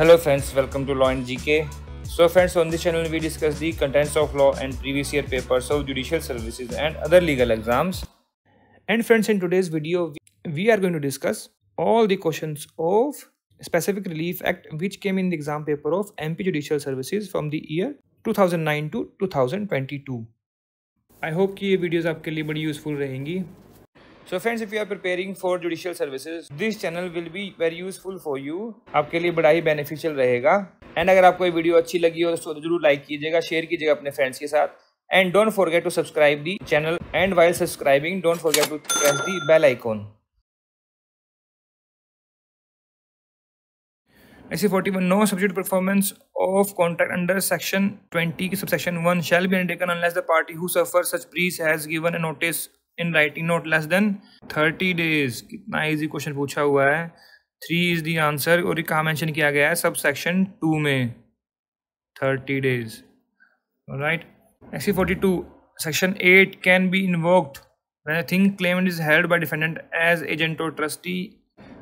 Hello friends, welcome to Law and GK. So friends, on this channel we discuss the contents of law and previous year papers of judicial services and other legal exams. And friends, in today's video we are going to discuss all the questions of Specific Relief Act which came in the exam paper of MP Judicial Services from the year 2009 to 2022. I hope कि ये videos आपके लिए बड़ी useful रहेंगी so friends if you are preparing for judicial services this channel will be very useful for you आपके लिए बड़ा ही beneficial रहेगा एंड अगर आपको ये वीडियो अच्छी लगी हो तो जरूर लाइक कीजिएगा शेयर कीजिएगा अपने फ्रेंड्स के साथ and don't forget to subscribe the channel and while subscribing don't forget to press the bell icon ऐसे 41 no subject performance of contract under section 20 subsection 1 shall be undertaken unless the party who suffer such breach has given a notice in writing not less than thirty days कितना easy question पूछा हुआ है three is the answer और ये कहाँ mention किया गया है सब सेक्शन टू में thirty days right next forty two section eight can be invoked when I think claim is held by defendant as agent और trustee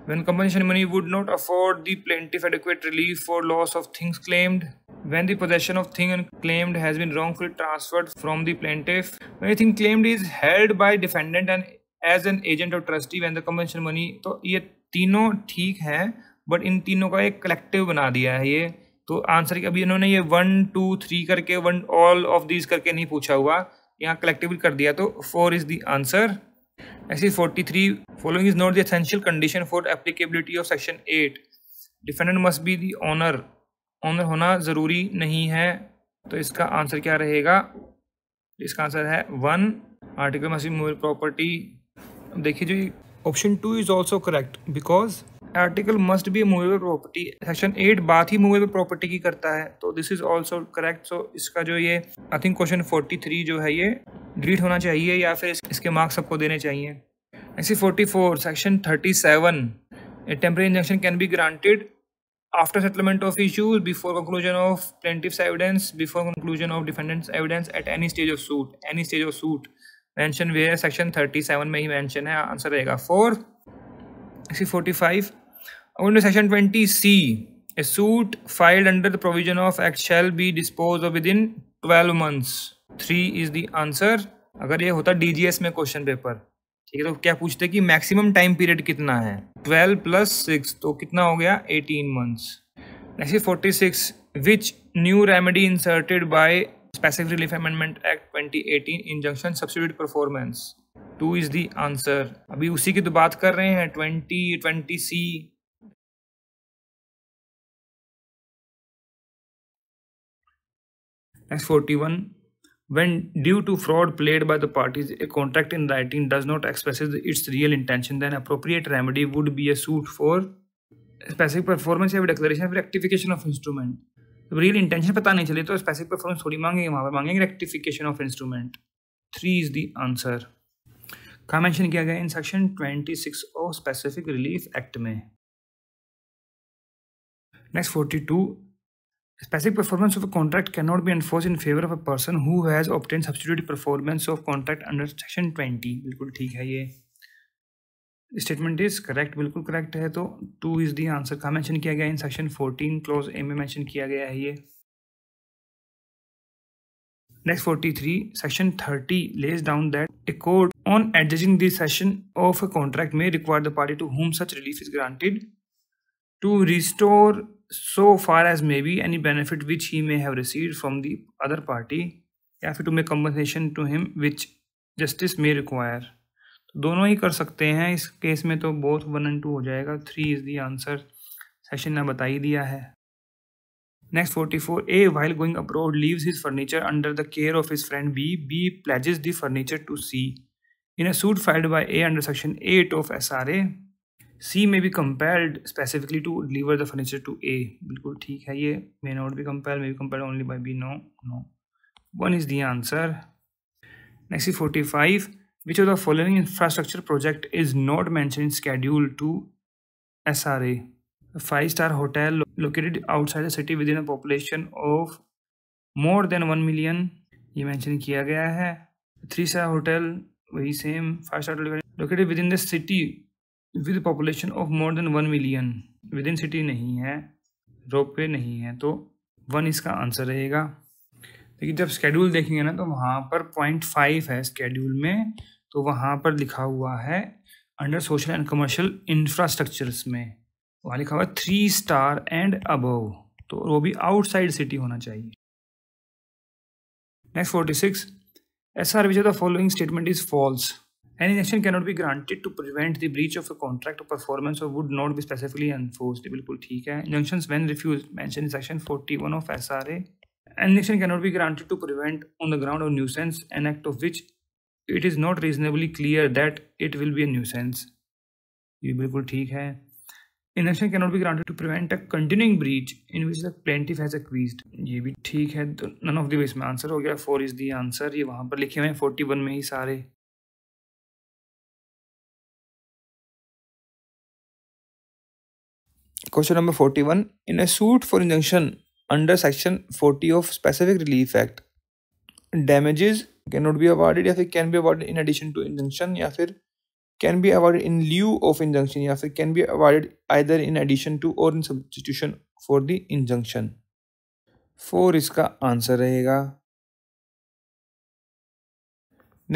when compensation money would not afford the plaintiff adequate relief for loss of things claimed when the possession of thing claimed has been wrongfully transferred from the plaintiff when thing claimed is held by defendant and as an agent और trustee when the compensation money तो ये तीनों ठीक हैं but in तीनों का एक collective बना दिया है ये तो आंसर अभी इन्होंने ये वन टू थ्री करके वन ऑल ऑफ दीज करके नहीं पूछा हुआ यहाँ कलेक्टिव कर दिया तो फोर इज़ द आंसर ऐसी forty three following is not the essential condition for applicability of section eight defendant must be the owner on होना ज़रूरी नहीं है तो इसका आंसर क्या रहेगा इसका आंसर है one article must movable property देखिए जो option two is also correct because article must be movable property section eight बात ही मूवेबल प्रॉपर्टी की करता है तो this is also correct so इसका जो ये I think question forty three जो है ये डिलीट होना चाहिए या फिर इसके मार्क्स सबको देने चाहिए ऐसे forty four section thirty seven a temporary injection can be granted after settlement of issues before conclusion of plaintiff's evidence before conclusion of defendant's evidence at any stage of suit any stage of suit mention where section 37 में ही mention है answer रहेगा four C forty five according to section twenty C a suit filed under the provision of act shall be dispose of within twelve months three is the answer अगर ये होता DGS में ठीक है तो क्या पूछते हैं कि मैक्सिमम टाइम पीरियड कितना है ट्वेल्व प्लस सिक्स तो कितना हो गया eighteen months next is forty six which new remedy inserted by Passive Relief Amendment Act 2018 injunction substitute performance two is the answer अभी उसी की तो बात कर रहे हैं twenty twenty C next forty one When due to fraud played by the parties, a contract in writing does not express its real intention, then appropriate remedy would be a suit for specific performance या declaration of rectification of instrument जब real intention पता नहीं चले तो specific performance थोड़ी मांगेंगे वहाँ पर मांगेंगे rectification of instrument three is the answer कहाँ मैंशन किया गया in section twenty six of specific relief act में next forty two Specific performance of a contract cannot be enforced in favor of a person who has obtained substitute performance of contract under section 20 बिल्कुल ठीक है ये statement is correct बिल्कुल correct है तो two is the answer कहाँ mention किया गया इन सेक्शन 14 क्लोज ए में मेंशन किया गया है ये next 43 section 30 lays down that a court on adjudging the session of a contract may require the party to whom such relief is granted to restore so far as may be any benefit which he may have received from the other party या फिर to may compensation to him which justice may require तो दोनों ही कर सकते हैं इस case में तो बोथ वन एंड टू हो जाएगा three is the answer section ने बता ही दिया है next forty four A while going abroad leaves his furniture under the care of his friend B B pledges the furniture to C in a suit filed by A under section eight of S R A C may be compelled specifically to deliver the furniture to A बिल्कुल ठीक है ये may not be compelled may be compelled only by B no no one is the answer next forty five which of the following infrastructure project is not mention in schedule two S R A five star hotel located outside the city within a population of more than one million ये mention किया गया है three star hotel वही same five star located within the city with population of more than one million with in city नहीं है रोप वे नहीं है तो वन इसका आंसर रहेगा देखिए जब स्केड्यूल देखेंगे ना तो वहाँ पर पॉइंट फाइव है स्केड्यूल में तो वहाँ पर लिखा हुआ है under social and commercial infrastructures में वहाँ लिखा हुआ है थ्री स्टार एंड अबव तो वो भी आउटसाइड सिटी होना चाहिए next forty six S R which the following statement is false An injunction cannot be granted to prevent the breach of a contract or performance or would not be specifically enforced. बिल्कुल ठीक है Injunctions when refused mentioned in section 41 of SRA. An injunction cannot be granted to prevent on the ground of nuisance an act of which it is not reasonably clear that it will be a nuisance. ये बिल्कुल ठीक है Injunction cannot be granted to prevent a continuing breach in which the plaintiff has acquiesced. ये भी ठीक है तो none of the इसमें आंसर हो गया फोर इज दी आंसर ये वहाँ पर लिखे हुए हैं फोर्टी वन में ही सारे question number forty one in a suit for injunction under section forty of specific relief act damages can not be awarded या फिर can be awarded in addition to injunction या फिर can be awarded in lieu of injunction या फिर can be awarded either in addition to और in substitution for the injunction four इसका answer रहेगा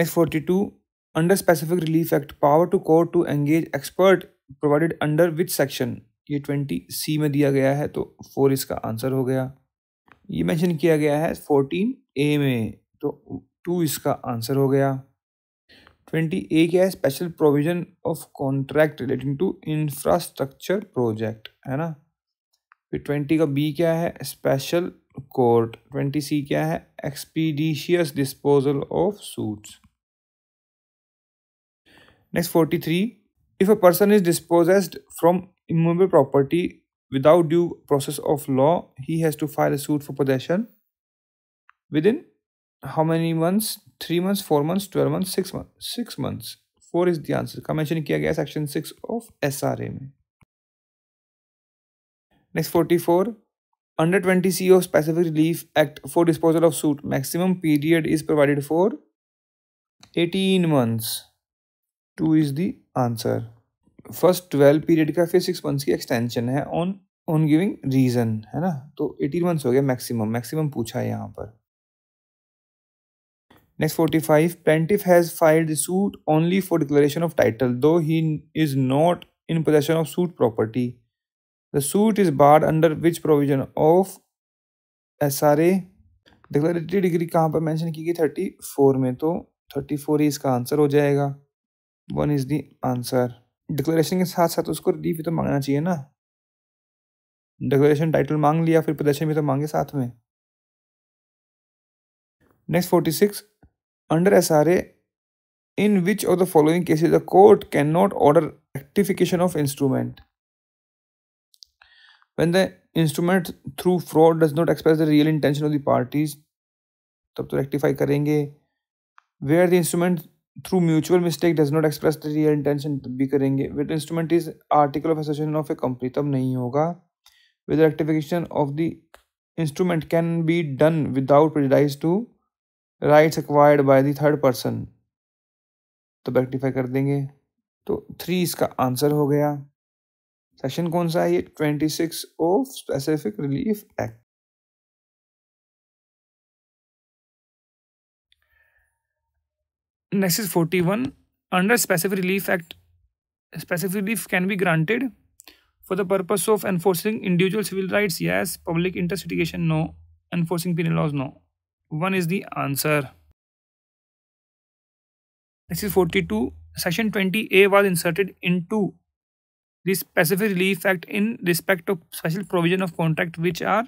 next forty two under specific relief act power to court to engage expert provided under which section ये twenty C में दिया गया है तो four इसका आंसर हो गया ये मेंशन किया गया है फोर्टीन ए में तो टू इसका आंसर हो गया ट्वेंटी ए क्या है special provision of contract relating to infrastructure project है ना फिर ट्वेंटी का बी क्या है स्पेशल कोर्ट ट्वेंटी सी क्या है expeditious disposal of suits next forty three if a person is dispossessed from immovable property without due process of law, he has to file a suit for possession within how many months? Three months, four months, twelve months, six months. Six months. Four is the answer. का mention किया गया section six of SRA Next forty four. Under 20 C of Specific Relief Act for disposal of suit, maximum period is provided for 18 months. 2 is the answer. First twelve period का फिर six months की extension है on on giving reason है ना तो eighteen months हो गया maximum maximum पूछा है यहाँ पर next forty five plaintiff has filed suit only for declaration of title though he is not of suit property the suit is barred under which provision of S R A declaratory degree कहाँ पर mention की गई thirty four में तो thirty four ही इसका answer हो जाएगा one is the answer declaration के साथ साथ उसको रिलीफ भी तो मांगना चाहिए ना डिक्लेरेशन टाइटल मांग लिया फिर प्रदर्शन भी तो मांगे साथ में next forty six under S R A in which of the following cases the court can not order rectification of instrument when the instrument through fraud does not express the real intention of the parties तब तो rectify करेंगे where the instrument through mutual mistake does not express the real intention तब भी करेंगे with instrument is article of association of a company तब नहीं होगा with rectification of the instrument can be done without prejudice to rights acquired by the third person तब rectify कर देंगे तो थ्री इसका आंसर हो गया सेशन कौन सा है ये twenty six of specific relief act Next is 41. Under Specific Relief Act, specific relief can be granted for the purpose of enforcing individual civil rights. Yes. Public interest litigation. No. Enforcing penal laws. No. One is the answer. this is 42. Section 20A was inserted into the Specific Relief Act in respect of special provision of contract which are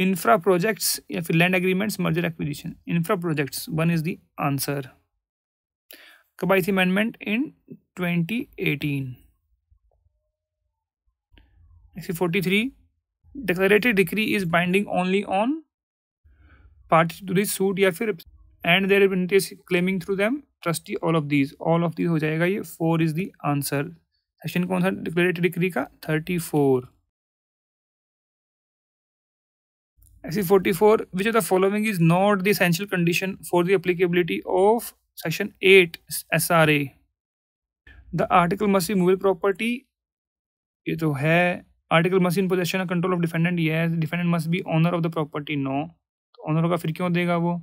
infra projects या फिर land agreements merger acquisition infra projects one is the answer कब आई थी amendment in 2018 eighteen forty three declarative decree is binding only on party to this suit या फिर and their claiming through them trustee all of these all of these हो जाएगा ये four is the answer section कौन सा declarative decree का thirty four SE44 which of the following is not the essential condition for the applicability of section 8 SRA the article must be movable property ये तो है article must in possession control of defendant ये defendant must be owner of the property no तो owner का फिर क्यों देगा वो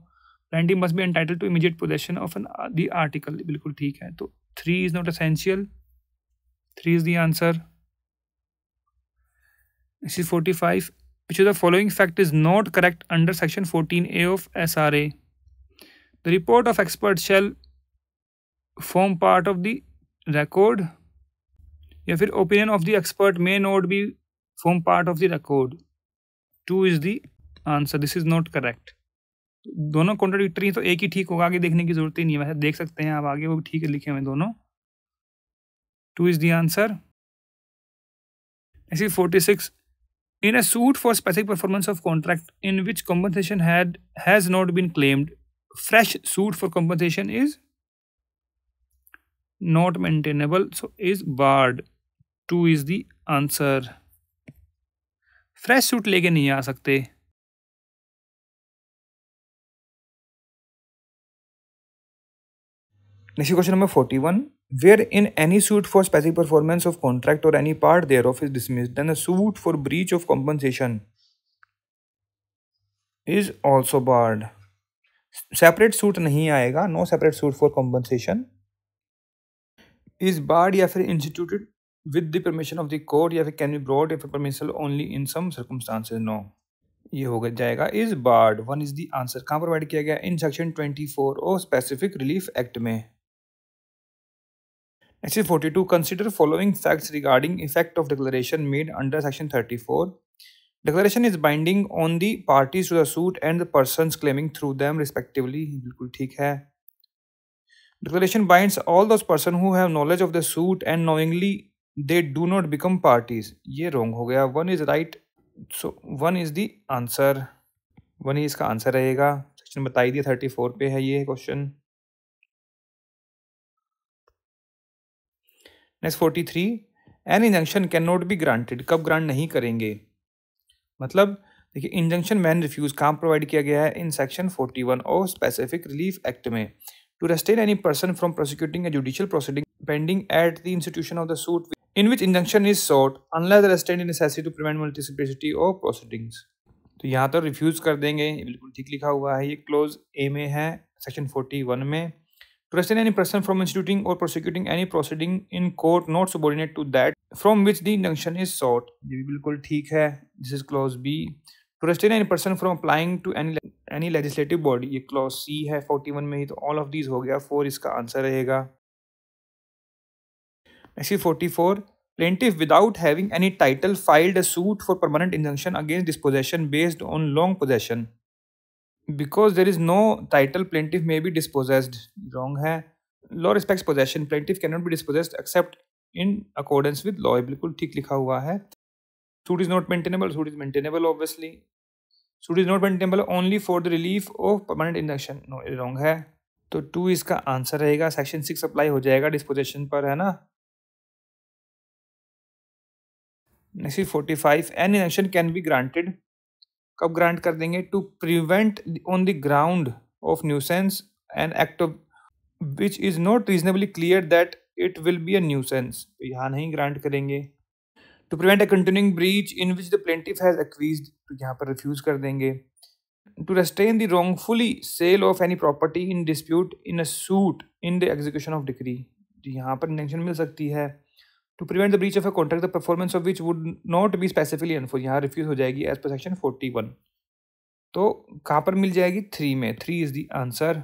plaintiff must be entitle to immediate possession of an the article बिल्कुल ठीक है तो three is not essential three is the answer इसी forty five which of the following fact is not correct under section 14a of SRA. The report of expert shall form part of the record ya fir opinion of the expert may not be form part of the record. Two is the answer. This is not correct. दोनों contradictory तो एक ही ठीक होगा आगे देखने की जरूरत ही नहीं है वैसे देख सकते हैं आप आगे वो ठीक लिखे हुए दोनों टू इज़ दी आंसर ऐसी forty six in a suit for specific performance of contract in which compensation had has not been claimed fresh suit for compensation is not maintainable so is barred two is the answer fresh suit लेके नहीं आ सकते next question number forty one where in any suit for specific performance of contract or any part thereof is dismissed, then a suit for breach of compensation is also separate suit नहीं आएगा no separate suit for compensation is barred या फिर instituted with the permission of the court या फिर can be brought या फिर permission only in some circumstances no ये हो जाएगा is barred one is the answer कहाँ प्रोवाइड किया गया in section twenty four of specific relief act में Section 42 Consider following facts regarding effect of declaration made under Section 34. Declaration is binding on the parties to the suit and the persons claiming through them respectively. बिल्कुल ठीक है Declaration binds all those persons who have knowledge of the suit and knowingly they do not become parties. ये wrong हो गया One is right. So one is the answer. One ही इसका answer रहेगा section बताई दिया थर्टी फोर पे है ये question next forty three an injunction can not be granted कब ग्रांट नहीं करेंगे मतलब देखिए इंजंक्शन मैन रिफ्यूज़ कहाँ प्रोवाइड किया गया है इन सेक्शन फोर्टी वन और स्पेसिफिक रिलीफ एक्ट में to restrain any person from prosecuting a judicial proceeding pending at the institution of the suit in which injunction is sought unless there is a तो यहाँ तो refuse कर देंगे बिल्कुल ठीक लिखा हुआ है ये क्लोज ए में है सेक्शन फोर्टी वन में to restrain any person from instituting or prosecuting any proceeding in court not subordinate to that from which the injunction is sought this is clause B to restrain any person from applying to any any legislative body ये clause C है 41 में all of these हो 4 is इसका answer रहेगा next is 44 plaintiff without having any title filed a suit for permanent injunction against dispossession based on long possession because there is no title plaintiff may be dispossessed wrong है law respect possession plaintiff can not be dispossessed except in accordance with law बिल्कुल ठीक लिखा हुआ है suit is not maintainable suit is maintainable obviously suit is not maintainable only for the relief of permanent injunction no wrong है तो to इसका answer रहेगा section six apply हो जाएगा डिस्पोजेशन पर है ना next forty five an injunction can be granted कब ग्रांट कर देंगे to prevent on the ground of nuisance an act of which is not reasonably clear that it will be a nuisance तो यहाँ नहीं grant करेंगे to prevent a continuing breach in which the plaintiff has acquiesced तो यहाँ पर refuse कर देंगे to restrain the wrongfully sale of any property in dispute in a in the execution of decree decree तो यहाँ पर injunction मिल सकती है to prevent the breach of a contract the performance of which would not be specifically enforced यहाँ refuse हो जाएगी as per section forty one तो कहाँ पर मिल जाएगी थ्री में थ्री इज द आंसर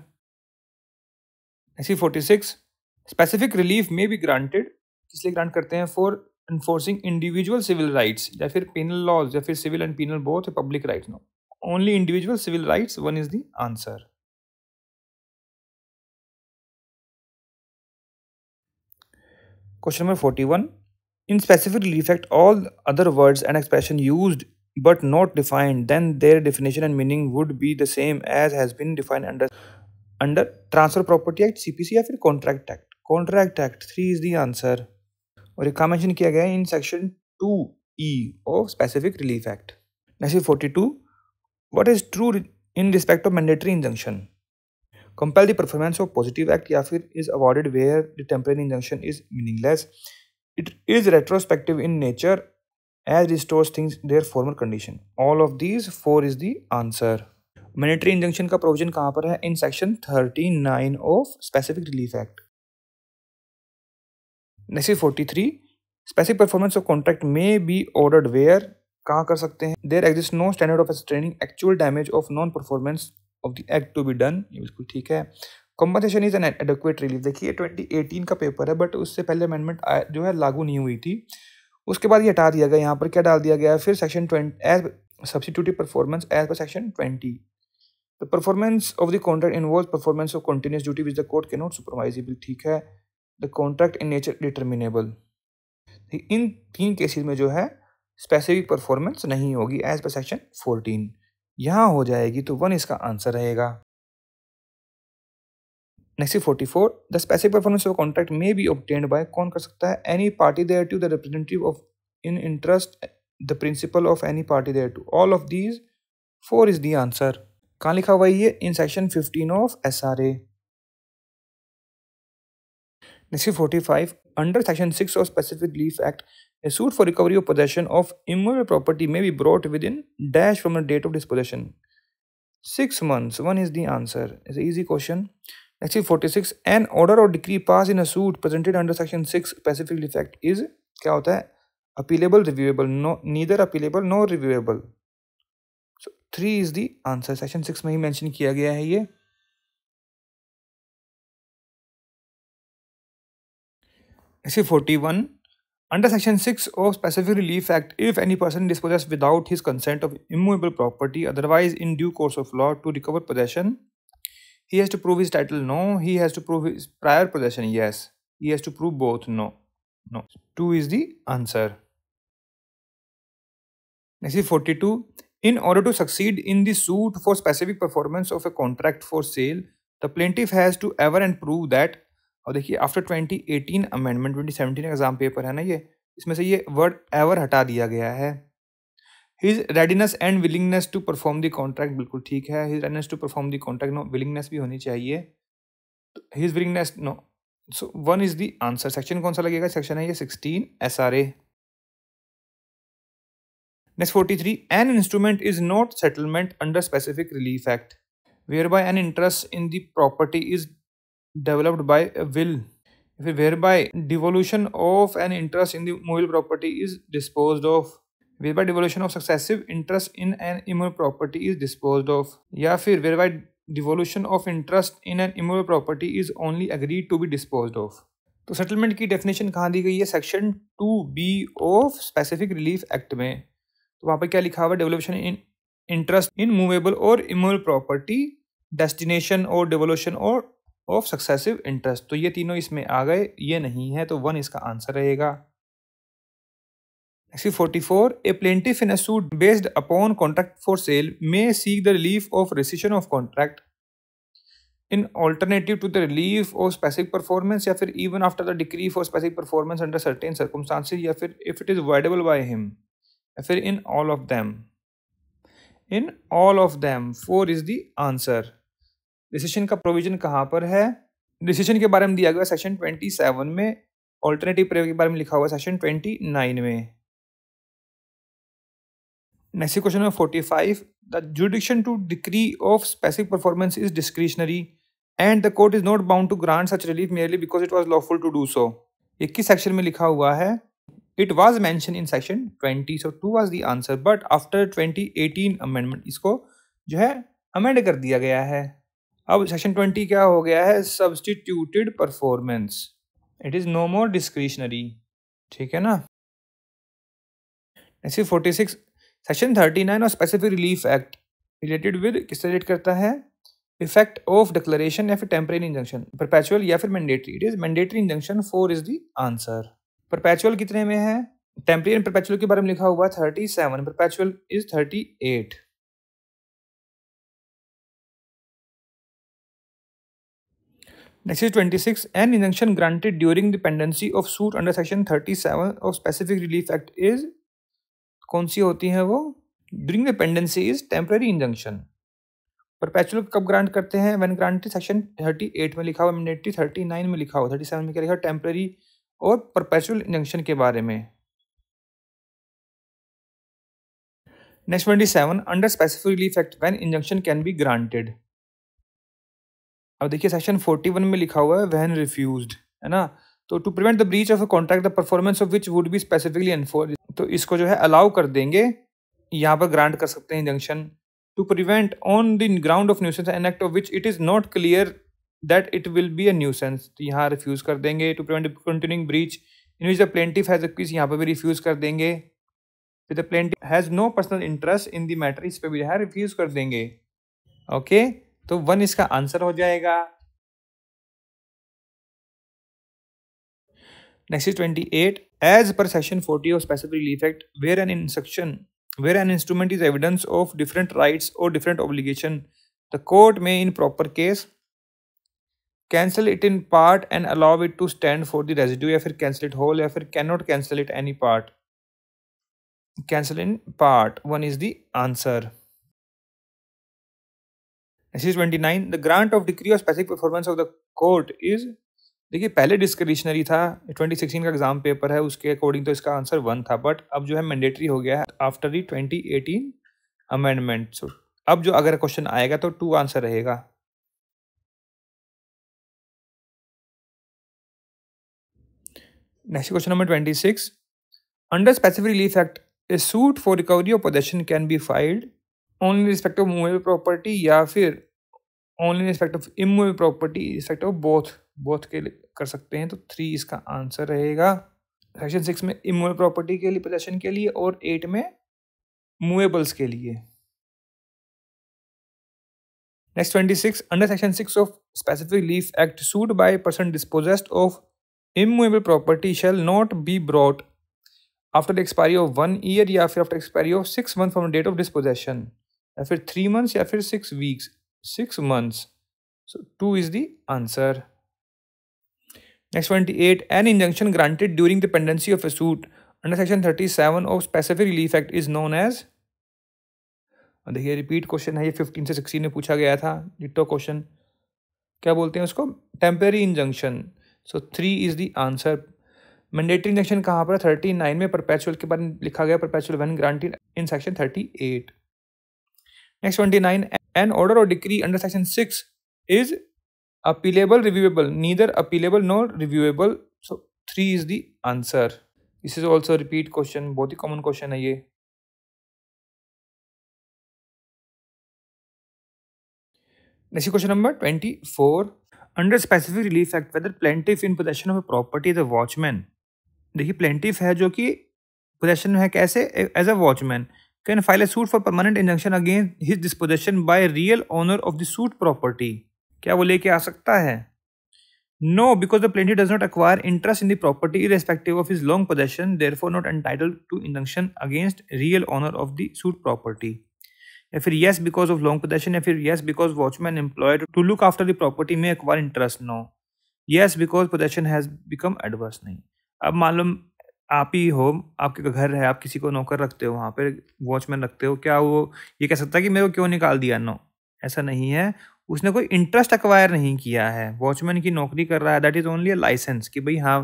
ऐसी फोर्टी सिक्स स्पेसिफिक रिलीफ में बी ग्रांटेड इसलिए ग्रांट करते हैं for enforcing individual civil rights या फिर पेनल लॉज या फिर civil and penal both public rights no only individual civil rights one is the answer Question number 41. In specific relief act, all other words and expression used but not defined, then their definition and meaning would be the same as has been defined under under Transfer Property Act, CPC or Contract Act. Contract Act three is the answer. or ये कहाँ mention in section 2e of specific relief act relief act next forty two what is true in compel the of positive act या फिर is awarded where the temporary injunction is meaningless it is retrospective in nature as restores things their former condition all of these four is the answer mandatory injunction का provision कहाँ पर है in section thirty nine of specific relief act next forty three specific performance of contract may be ordered where कहाँ कर सकते हैं there exist no standard of as actual damage of non performance of the act to be done ये बिल्कुल ठीक है compensation is an adequate relief देखिए twenty eighteen का पेपर है बट उससे पहले अमेंडमेंट जो है लागू नहीं हुई थी उसके बाद ये हटा दिया गया यहाँ पर क्या डाल दिया गया फिर section twenty as substituted performance as पर section twenty the performance of the contract involve performance of continuous duty which the court can not supervisable ठीक है the contract in nature determinable इन तीन केसेज में जो है स्पेसिफिक परफॉर्मेंस नहीं होगी एज पर सेक्शन फोर्टीन यहाँ हो जाएगी तो वन इसका आंसर रहेगा next forty four the specific performance of contract may be obtained by कौन कर सकता है any party thereto the representative of in interest the principal of any party thereto all of these four is the answer कहाँ लिखा हुआ ये in section fifteen of S R A next forty five under section six of specific relief act A suit for recovery of possession of immovable property may be brought within dash from the date of dispossession. Six months. One is the answer. It's an easy question. Next is 46. An order or decree passed in a suit presented under section 6 specifically fact is क्या होता है appealable reviewable no neither appealable no reviewable so three is the answer section six में ही mention किया गया है ये ऐसे forty one Under Section 6 of Specific Relief Act, if any person disposes without his consent of immovable property, otherwise in due course of law to recover possession, he has to prove his title no, he has to prove his prior possession yes, he has to prove both no. No. 2 is the answer. Next is 42. In order to succeed in the suit for specific performance of a contract for sale, the plaintiff has to ever and prove that और देखिए after twenty eighteen amendment twenty seventeen exam paper है ना ये इसमें से ये word ever हटा दिया गया है his readiness and willingness to perform the contract बिल्कुल ठीक है his readiness to perform the contract no willingness भी होनी चाहिए his willingness no so one is the answer section कौन सा लगेगा सेक्शन है ये sixteen S R A next forty three an instrument is not settlement under specific relief act whereby an interest in the property is developed by a will if whereby devolution of an interest in the immovable property is disposed of whereby devolution of successive interest in an immovable property is disposed of या फिर whereby devolution of interest in an immovable property is only agreed to be disposed of तो settlement की definition कहाँ दी गई है section two B of specific relief act में तो वहाँ पर क्या लिखा हुआ devolution in interest in movable और इमूवेबल प्रॉपर्टी डेस्टिनेशन और डेवोल्यूशन और ऑफ सक्सेसिव इंटरेस्ट तो ये तीनों इसमें आ गए ये नहीं है तो वन इसका आंसर रहेगा next forty four a plaintiff in suit based upon contract for sale may seek the relief of rescission of contract in alternative to the relief of specific performance या फिर even after the decree for specific performance under certain circumstances या फिर if it is voidable by him या फिर in all of them in all of them four is the answer rescission का provision कहाँ पर है डिसीशन के बारे में दिया गया सेक्शन ट्वेंटी सेवन में ऑल्टरनेटिव प्रेयर के बारे में लिखा हुआ सेक्शन ट्वेंटी नाइन में next question number forty five the jurisdiction to decree of specific performance is discretionary and the court is not bound to grant such relief merely because it was lawful to do so ये किस सेक्शन में लिखा हुआ है it was mention in section twenty so to was the answer but after twenty eighteen amendment इसको जो है अमेंड कर दिया गया है अब सेक्शन ट्वेंटी क्या हो गया है substituted performance it is no more discretionary ठीक है ना ऐसे forty six section thirty nine और specific relief act related with किससे रिलेट करता है इफेक्ट ऑफ डिक्लेरेशन या फिर टेम्परेरी इंजंक्शन परपैचुअल या फिर mandatory it is mandatory injunction four is the answer perpetual कितने में है टेम्परेरी एंड परपैचुअल के बारे में लिखा हुआ thirty seven perpetual is thirty eight twenty six an injunction granted during the pendency of suit under section thirty seven of specific relief act is कौन सी होती है वो during the pendency is temporary injunction perpetual कब grant करते हैं when granted section thirty eight में लिखा हुआ थर्टी नाइन में लिखा हुआ सेवन में क्या लिखा टेम्प्रेरी और परपैचुअल इंजंक्शन के बारे में next twenty seven under specific relief act when injunction can be granted अब देखिए सेक्शन 41 में लिखा हुआ है वैन रिफ्यूज है ना तो to prevent the breach of a contract the performance of which would be specifically enforced तो इसको जो है अलाउ कर देंगे यहाँ पर ग्रांट कर सकते हैं injunction to prevent on the ground of nuisance an act of which it is not clear that it will be a nuisance तो यहाँ रिफ्यूज कर देंगे to prevent continuing breach in which the plaintiff has us यहाँ पर भी refuse कर देंगे the plaintiff has no personal interest in the matter इस पर भी जो है रिफ्यूज कर देंगे ओके okay? तो वन इसका आंसर हो जाएगा next is twenty eight as पर section forty of specific effect where an instruction where an instrument is evidence of different rights और different obligation the court may in proper case cancel it in part and allow it to stand for the residue या फिर cancel it whole या फिर can not cancel it any part cancel in part one is the answer S twenty nine the grant of decree of specific performance of the court is देखिए पहले discretionary था 2016 का exam paper है उसके according तो इसका answer one था but अब जो है मैंडेटरी हो गया है आफ्टर दी 2018 अमेंडमेंट सो अब जो अगर क्वेश्चन आएगा तो टू आंसर रहेगा next question number twenty six under specific relief act a suit for recovery of possession can be filed only respect of movable property या फिर only respect of immovable property respect of both both के कर सकते हैं तो three इसका answer रहेगा section six में इमूवेबल प्रॉपर्टी के लिए पोजेशन के लिए और एट में मूवेबल्स के लिए next twenty six under section six of specific relief act suit by person dispossessed of immovable property shall not be brought after the expiry of one year या फिर after expiry of six month from date of dispossession या फिर three months या फिर six weeks six months so two is the answer next twenty eight an injunction granted during the pendency of a suit under section thirty seven of specific relief act is known as देखिए repeat question है ये fifteen से sixteen में पूछा गया था ditto question क्या बोलते हैं उसको temporary injunction so three is the answer mandatory injection कहाँ पर है थर्टी नाइन में परपैचुअल के बारे में लिखा गया perpetual one granted in section thirty eight Next 29. An order or decree under section 6 is appealable, reviewable. Neither appealable nor reviewable. So 3 is the answer. This is also a repeat question. बहुत ही common question है ये Next question number 24. Under specific relief act, whether plaintiff in possession of a property is a watchman. देखिए plaintiff है जो कि possession है कैसे as a watchman. Can file a suit for permanent injunction against his dispossession by real owner of the suit property क्या वो लेके आ सकता है no because the plaintiff does not acquire interest in the property irrespective of his long possession therefore not entitled to injunction against real owner of the suit property या फिर yes because of long possession या फिर yes because watchman employed to look after the property में acquire interest no yes because possession has become adverse नहीं अब मालूम आप ही हो आपके घर है आप किसी को नौकर रखते हो वहाँ पर वॉचमैन रखते हो क्या वो ये कह सकता है कि मेरे को क्यों निकाल दिया नो ऐसा नहीं है उसने कोई इंटरेस्ट अक्वायर नहीं किया है वॉचमैन की नौकरी कर रहा है that is only a licence कि भाई हाँ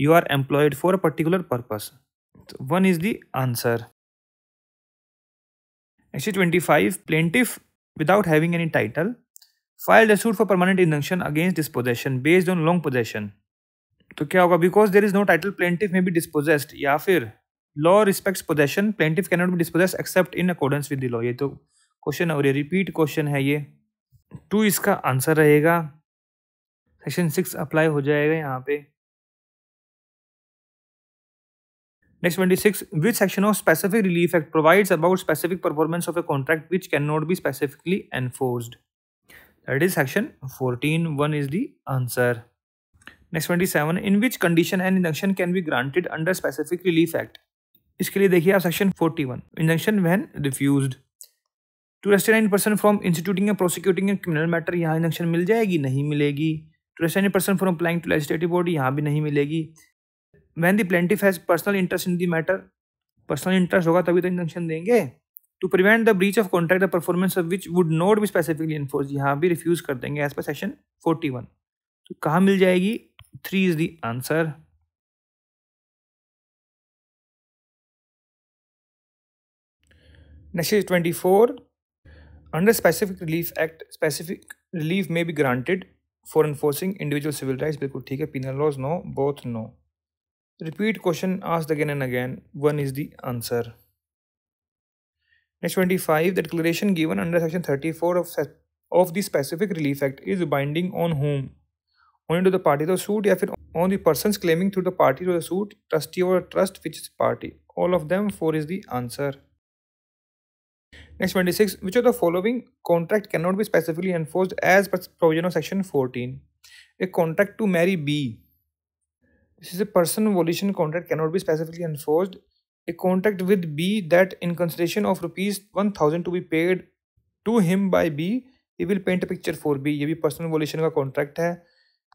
you are employed for a particular purpose one is the answer next twenty five plaintiff having any title file the suit for permanent injunction against against possession based on long possession तो क्या होगा because there is no title plaintiff may be dispossessed या फिर law respects possession plaintiff cannot be dispossessed except in accordance with the law ये तो question और ये repeat question है ये टू इसका आंसर रहेगा सेक्शन सिक्स अप्लाई हो जाएगा यहाँ पे next twenty six which section of specific relief act provides about specific performance of a contract which can not be specifically enforced that is section fourteen one is the answer next twenty seven in which condition an injunction can be granted under specific relief act इसके लिए देखिए आप section forty one injunction when refuse to nine person from instituting या prosecuting criminal matter यहाँ injunction मिल जाएगी नहीं मिलेगी to an person from applying to legislative body यहाँ भी नहीं मिलेगी when the plaintiff has personal interest in the matter personal interest होगा तभी तो इंजक्शन देंगे to prevent the breach of contract the performance of which would not be specifically enforce यहाँ भी रिफ्यूज कर देंगे as per section forty one तो कहाँ मिल जाएगी 3 is the answer. Next is 24. Under Specific Relief Act, specific relief may be granted for enforcing individual civil rights. बिल्कुल ठीक है penal laws no, both no. Repeat question asked again and again. One is the answer. Next 25. The declaration given under section 34 of, of the Specific Relief Act is binding on whom? only to the parties the suit if it on the persons claiming through the parties to the suit trustee or trust which is party all of them four is the answer next 26 which of the following contract cannot be specifically enforced as per provision of section 14 a contract to marry b this is a person volition contract cannot be specifically enforced a contract with b that in consideration of rupees 1000 to be paid to him by b he will paint a picture for b ये a personal volition contract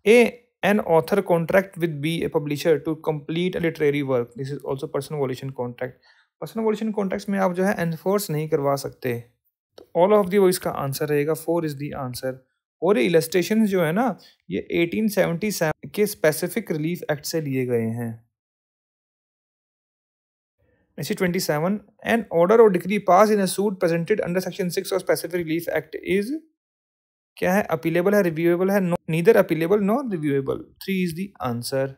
A. An author contract with B. A publisher to complete a literary work. This is also personal volition contract. Personal volition contract में आप जो है enforce नहीं करवा सकते तो all of दी वो इसका आंसर रहेगा फोर इज़ दी आंसर और ये इलस्ट्रेशन जो है ना ये 1877 के स्पेसिफिक रिलीफ एक्ट से लिए गए हैं ट्वेंटी 27 एन ऑर्डर और decree passed in a suit presented under section 6 of specific relief act is क्या है अपीलेबल है रिव्यूएबल है no neither appealable no reviewable three is the answer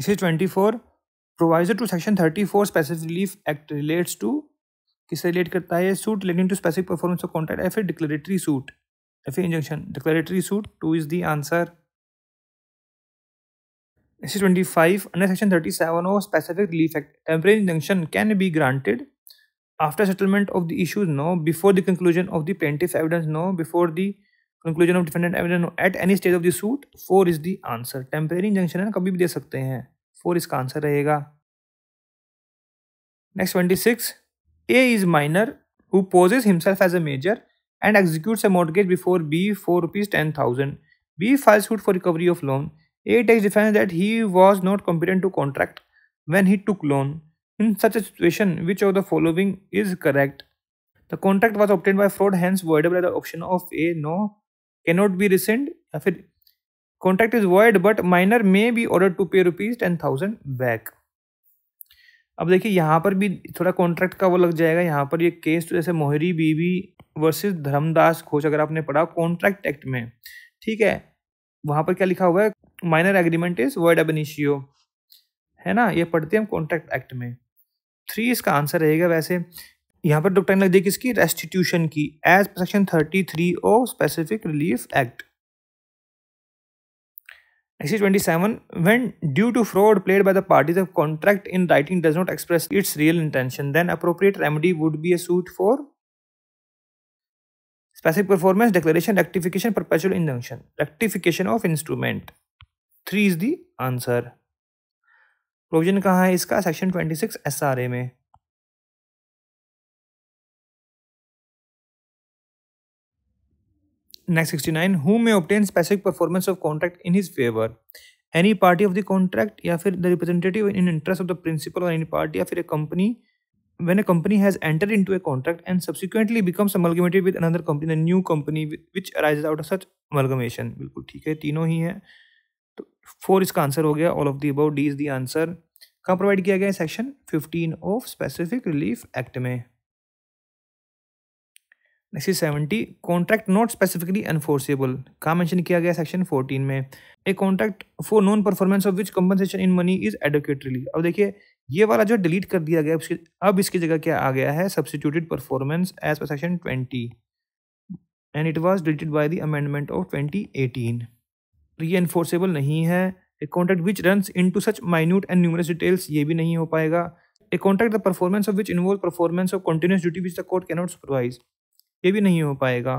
next twenty four proviso to section thirty four specific relief act relates to किससे relate करता है suit relating to specific performance of contract या फिर declaratory suit या फिर injunction declaratory suit two is the answer Section 25 under Section 37 of Specific Relief Act, temporary injunction can be granted after settlement of the issues, no, before the conclusion of the plaintiff's evidence, no, before the conclusion of defendant evidence, no, at any stage of the suit. Four is the answer. Temporary injunction है ना कभी भी दे सकते हैं four इसका answer रहेगा next twenty six A is minor who poses himself as a major and executes a mortgage before B for rupees ten thousand B file suit for recovery of loan A takes defense that he was not competent to contract when he took loan. In such a situation, which of the following is correct? The contract was obtained by fraud, hence voidable by the option of A. No, cannot be rescinded. या फिर contract is void but minor may be ordered to pay rupees ten thousand back. अब देखिए यहाँ पर भी थोड़ा contract का वो लग जाएगा यहाँ पर ये केस तो जैसे मोहरी बीबी वर्सेस धर्मदास खोज अगर आपने पढ़ा कॉन्ट्रैक्ट एक्ट में ठीक है वहाँ पर क्या लिखा हुआ है minor agreement is void ab initio है ना ये पढ़ते हैं हम कॉन्ट्रैक्ट एक्ट में थ्री इसका आंसर रहेगा वैसे यहाँ पर डॉक्टर लग जाएगी किसकी रेस्टिट्यूशन की as section thirty three of specific relief act next twenty seven when due to fraud played by the parties of contract in writing does not express its real intention then appropriate remedy would be a suit for specific performance declaration rectification perpetual injunction rectification of instrument three is the answer provision कहाँ है इसका section twenty six S R A में next sixty nine who में obtain specific performance of contract in his favour any party of the contract या फिर the representative in interest of the principal of any party या फिर a company when a company has enter into a contract and subsequently becomes amalgamated with another company the new company which arise out of such amalgamation बिल्कुल ठीक है तीनों ही हैं four इसका answer हो गया all of the above D is the answer कहाँ provide किया गया है section fifteen of specific relief act में next seventy contract not specifically enforceable कहाँ मैंशन किया गया सेक्शन फोर्टीन में a contract for non performance of which compensation in money is adequate अब देखिए ये वाला जो डिलीट कर दिया गया उसके अब इसकी जगह क्या आ गया है सब्सिट्यूटेड परफॉर्मेंस एज पर section twenty and it was deleted by the amendment of twenty eighteen री एनफोर्सेबल नहीं है a contract which run into such minute and numerous details ये भी नहीं हो पाएगा a contract the performance of which involve performance of continuous duty which the court not supervise ये भी नहीं हो पाएगा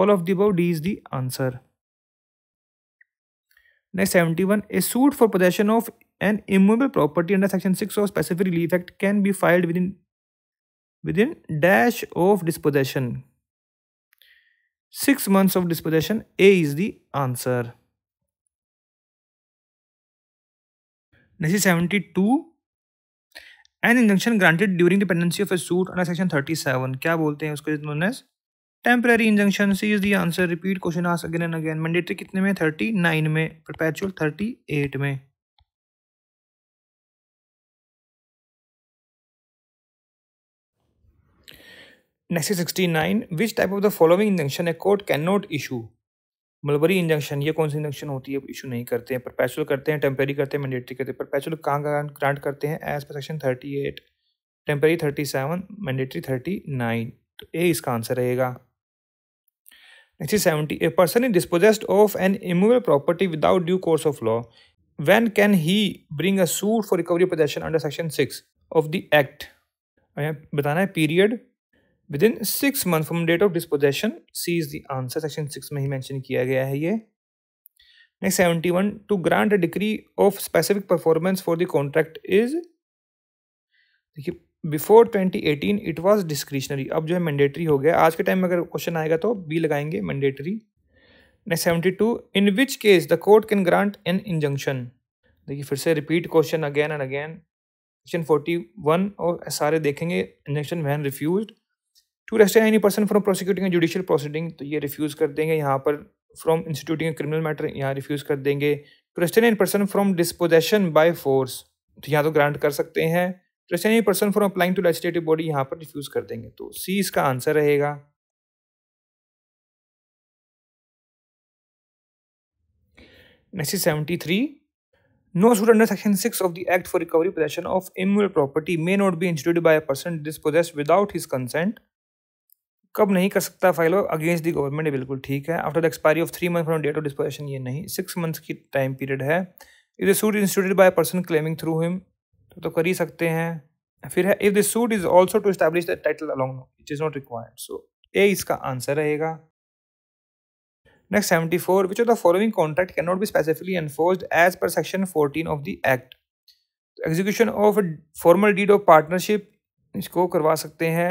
all of the above D is the answer next seventy one a suit for possession of an immovable property under section six of specific relief act can be filed within within dash of dispossession six months of dispossession A is the answer seventy two an injunction granted during the pendency of a suit under section thirty seven क्या बोलते हैं उसको known as temporary injunction C is the answer repeat question as again and again mandatory कितने में thirty nine में perpetual thirty eight में next sixty nine which type of the following injunction a court can not issue mulberry injunction ये कौन सी injunction होती है issue नहीं करते हैं परपैचुअल करते हैं टेम्परेरी करते हैं मैंडेटरी करते हैं परपैचुअल कहाँ ग्रांट करते हैं एज पर section thirty eight temporary thirty seven mandatory thirty nine तो ए इसका आंसर रहेगा next is seventy a person is dispossessed of an immovable property without due course of law when can he bring a suit for recovery possession under section six of the act बताना है period within six month from date of dispossession C is the answer section six में ही mention किया गया है ये next seventy one to grant a decree of specific performance for the contract is देखिए before twenty eighteen it was discretionary अब जो है मैंडेटरी हो गया आज के टाइम में अगर क्वेश्चन आएगा तो बी लगाएंगे mandatory next seventy two in which case the court can grant an injunction देखिए फिर से repeat question again and again question forty one और सारे देखेंगे injunction when refuse to restrain any person from prosecuting judicial proceeding तो ये refuse कर देंगे यहाँ पर फ्रॉम इंस्टीट्यूटिंग क्रिमिनल मैटर यहाँ रिफ्यूज़ कर देंगे to restrain any person from dispossession by force तो यहाँ तो ग्रांट कर सकते हैं to restrain any person from applying to legislative body यहाँ पर रिफ्यूज़ कर देंगे तो सी इसका आंसर रहेगा next seventy three No suit under Section 6 of the Act for Recovery Possession of Immovable Property may not be instituted by a person dispossessed without his consent कब नहीं कर सकता file work against the government बिल्कुल ठीक है after the expiry of three month from date of disposition ये नहीं six months की टाइम पीरियड है if the suit instituted by person claiming through him तो, तो कर ही सकते हैं फिर है if the suit is also to establish the title along it is not required so ए इसका आंसर रहेगा next seventy four which of the following contract can not be specifically enforced as पर section fourteen of the act execution of formal deed of partnership इसको करवा सकते हैं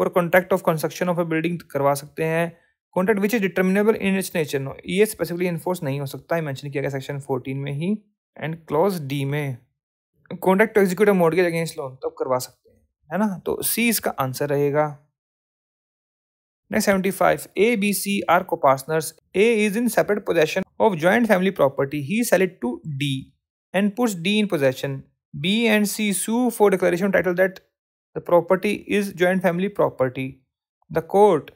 for contract of construction of a building करवा सकते हैं contract which is determinable in its nature no ये specifically enforce नहीं हो सकता है मैंशन किया गया सेक्शन फोर्टीन में ही एंड क्लॉज डी में contract to execute mortgage against loan तब करवा सकते हैं है ना तो सी इसका आंसर रहेगा next seventy five A B C are co partners A is in separate possession of joint family property he sell it to D and puts D in possession B and C sue for declaration title that The property is joint family property. The court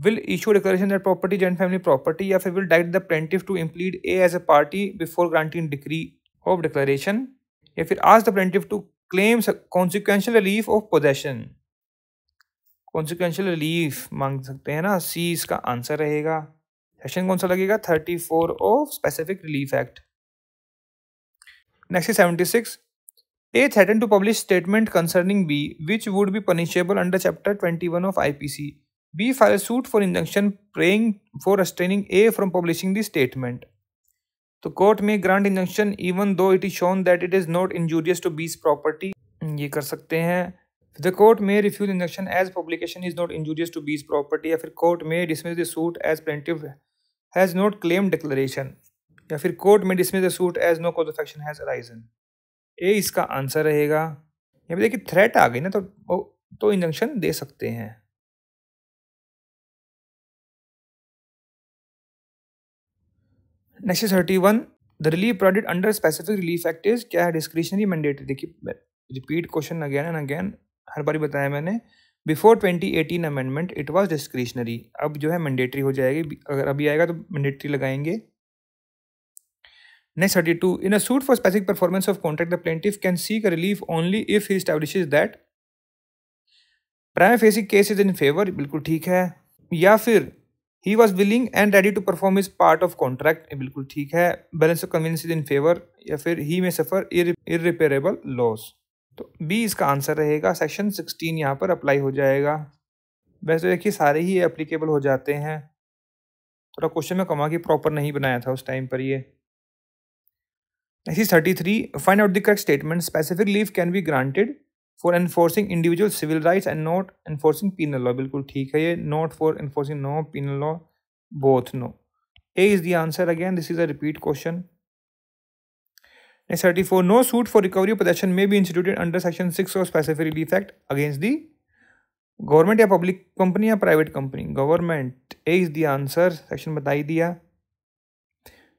will issue declaration that property joint family property या फिर will direct the plaintiff to implead A as a party before granting decree of declaration या फिर ask the plaintiff to claim consequential relief of possession. consequential relief मांग सकते हैं ना C इसका answer रहेगा सेक्शन कौन सा लगेगा thirty four of specific relief act next seventy six A threatened to publish statement concerning B which would be punishable under chapter 21 of IPC. B filed suit for injunction praying for restraining A from publishing the statement. The court may grant injunction even though it is shown that it is not injurious to B's property. ये कर सकते हैं The court may refuse injunction as publication is not injurious to B's property या फिर court may dismiss the suit as plaintiff has not claimed declaration या फिर court may dismiss the suit as no cause of action has arisen. ए इसका answer रहेगा यहाँ भी देखिए threat आ गई ना तो तो इंजंक्शन दे सकते हैं next thirty one the relief product under specific relief act is क्या है डिस्क्रिशनरी मैंडेटरी देखिए repeat question again and again हर बार बताया मैंने before twenty eighteen amendment it was discretionary अब जो है मैंडेटरी हो जाएगी अगर अभी आएगा तो मैंडेटरी लगाएंगे Next 32. In a suit for specific performance of contract, the plaintiff can seek relief only if he establishes that prime facie case is in favour बिल्कुल ठीक है या फिर he was willing and ready to perform is part of contract बिल्कुल ठीक है balance of convenience is in favour या फिर he may suffer irreparable loss तो बी इसका आंसर रहेगा सेक्शन सिक्सटीन यहाँ पर अप्लाई हो जाएगा वैसे तो देखिए सारे ही अप्लीकेबल हो जाते हैं थोड़ा क्वेश्चन में कमा कि प्रॉपर नहीं बनाया था उस टाइम पर ये is 33. Find out the correct statement. Specific leave can be granted for enforcing individual civil rights and not enforcing penal law. बिल्कुल ठीक not for enforcing no penal law both no. A is the answer again. This is a repeat question. Next 34. No suit for recovery of possession may be instituted under section 6 of specific relief act against the government or public company. या private company government a is the answer section बताई दिया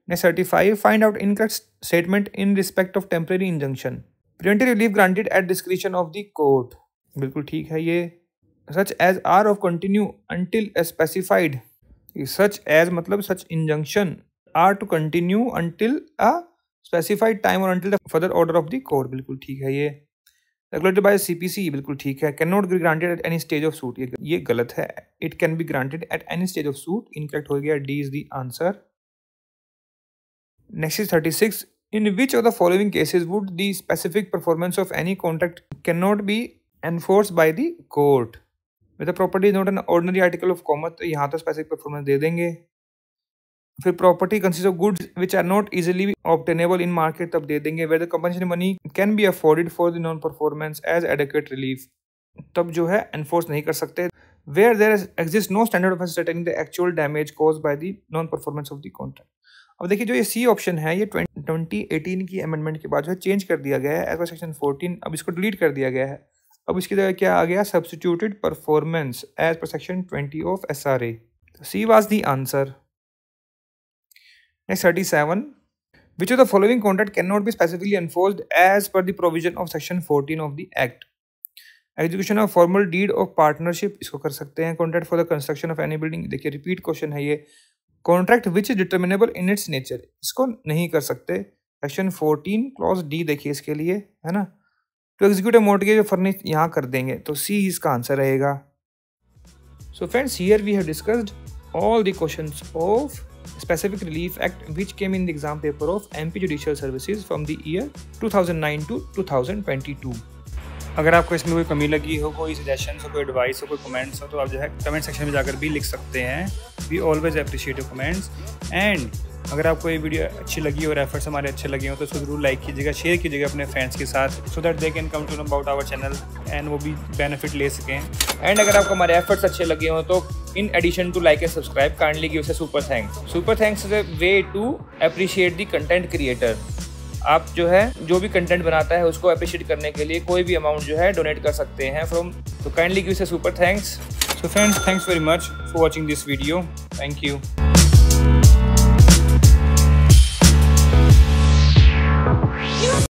ने certify find out incorrect statement in respect of temporary injunction preventive relief granted at description of the court बिल्कुल ठीक है ये such as are of continue until specified such as मतलब such injunction are to continue until a specified time और until the further order of the court बिल्कुल ठीक है ये regulated by C P C बिल्कुल ठीक है can not be granted at any stage of suit ये ये गलत है it can be granted at any stage of suit incorrect हो गया D is the answer Next is 36. In which of the following cases would the specific performance of any contract cannot be enforced by the court? With the property is not an ordinary article of commerce, तो यहाँ तो specific performance दे देंगे फिर property consist of goods which are not easily obtainable in market तब दे देंगे where the compensation money can be afforded for the non performance as adequate relief तब जो है एनफोर्स नहीं कर सकते where there exist no standard of ascertaining the actual damage caused by the non performance of the contract अब देखिए जो ये सी ऑप्शन है ये ट्वेंटी एटीन की अमेंडमेंट के बाद जो है चेंज कर दिया गया है एज पर सेक्शन फोर्टीन अब इसको डिलीट कर दिया गया है अब इसकी जगह क्या आ गया सब्सटीट्यूटेड परफॉर्मेंस एज पर section twenty of S R A C was the answer next thirty seven of the following contract can not be specifically enforce as per the provision of section fourteen of the act execution of formal deed of partnership इसको कर सकते हैं contract for the construction of any building देखिए repeat question है ये contract which is determinable in its nature इसको नहीं कर सकते सेक्शन फोर्टीन क्लॉज डी देखिए इसके लिए है ना to execute a mortgage furnish यहाँ कर देंगे तो सी इसका आंसर रहेगा so friends here we have discussed all the question of the exam paper of M P judicial services from the year two thousand nine to two thousand twenty two अगर आपको इसमें कोई कमी लगी हो कोई सजेशन हो कोई एडवाइस हो कोई कमेंट्स हो तो आप जो है कमेंट सेक्शन में जाकर भी लिख सकते हैं we always appreciate comments and अगर आपको ये वीडियो अच्छी लगी और एफर्ट्स हमारे अच्छे लगे हो तो उसको जरूर लाइक कीजिएगा शेयर कीजिएगा अपने फ्रेंड्स के साथ so that they can come to know about our channel and वो भी बेनिफिट ले सकें एंड अगर आपको हमारे एफर्ट्स अच्छे लगे हो तो in addition to like and subscribe kindly give से super thanks super thanks is a way to appreciate the content creator आप जो है जो भी कंटेंट बनाता है उसको अप्रिशिएट करने के लिए कोई भी अमाउंट जो है डोनेट कर सकते हैं फ्रॉम तो kindly give super thanks so friends thanks very much for watching this video thank you